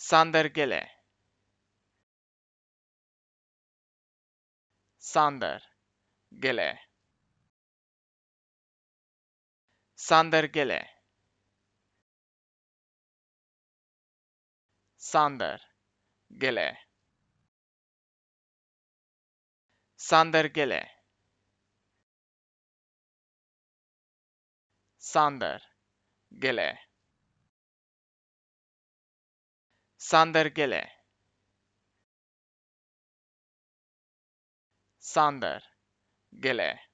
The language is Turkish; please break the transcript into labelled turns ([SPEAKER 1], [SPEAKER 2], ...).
[SPEAKER 1] Sander Gele. Sander Gele. Sander Gele. Sander Gele. Sander Gele. Sander Gele. Sander Gele. Sander Gele.